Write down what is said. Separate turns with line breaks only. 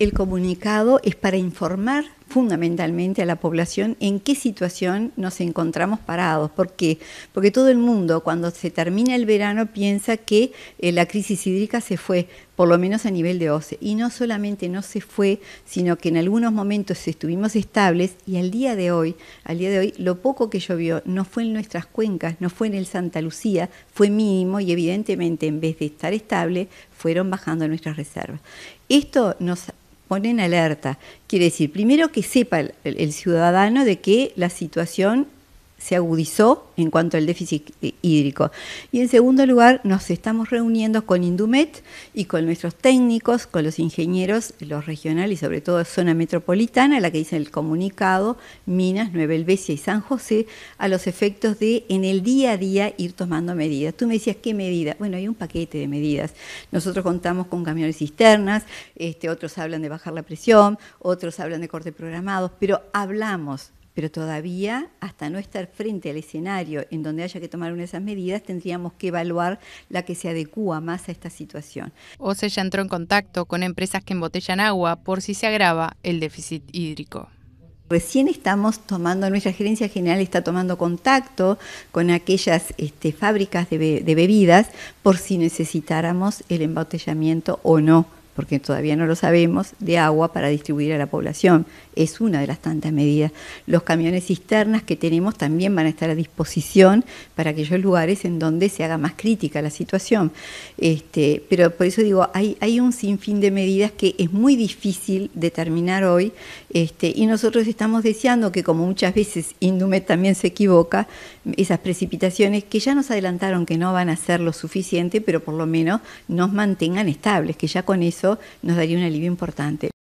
El comunicado es para informar fundamentalmente a la población en qué situación nos encontramos parados. ¿Por qué? Porque todo el mundo cuando se termina el verano piensa que eh, la crisis hídrica se fue, por lo menos a nivel de OCE. Y no solamente no se fue, sino que en algunos momentos estuvimos estables y al día de hoy, al día de hoy, lo poco que llovió no fue en nuestras cuencas, no fue en el Santa Lucía, fue mínimo y evidentemente en vez de estar estable, fueron bajando nuestras reservas. Esto nos en alerta. Quiere decir, primero que sepa el, el ciudadano de que la situación se agudizó en cuanto al déficit hídrico. Y en segundo lugar, nos estamos reuniendo con Indumet y con nuestros técnicos, con los ingenieros, los regionales y sobre todo zona metropolitana, la que dice el comunicado, Minas, Nueva Elvesia y San José, a los efectos de en el día a día ir tomando medidas. Tú me decías, ¿qué medidas? Bueno, hay un paquete de medidas. Nosotros contamos con camiones cisternas, este, otros hablan de bajar la presión, otros hablan de corte programados, pero hablamos pero todavía hasta no estar frente al escenario en donde haya que tomar una de esas medidas, tendríamos que evaluar la que se adecúa más a esta situación. O sea ya entró en contacto con empresas que embotellan agua por si se agrava el déficit hídrico. Recién estamos tomando, nuestra gerencia general está tomando contacto con aquellas este, fábricas de bebidas por si necesitáramos el embotellamiento o no porque todavía no lo sabemos, de agua para distribuir a la población. Es una de las tantas medidas. Los camiones cisternas que tenemos también van a estar a disposición para aquellos lugares en donde se haga más crítica la situación. Este, pero por eso digo, hay, hay un sinfín de medidas que es muy difícil determinar hoy este, y nosotros estamos deseando que como muchas veces Indumet también se equivoca, esas precipitaciones que ya nos adelantaron que no van a ser lo suficiente, pero por lo menos nos mantengan estables, que ya con eso nos daría un alivio importante.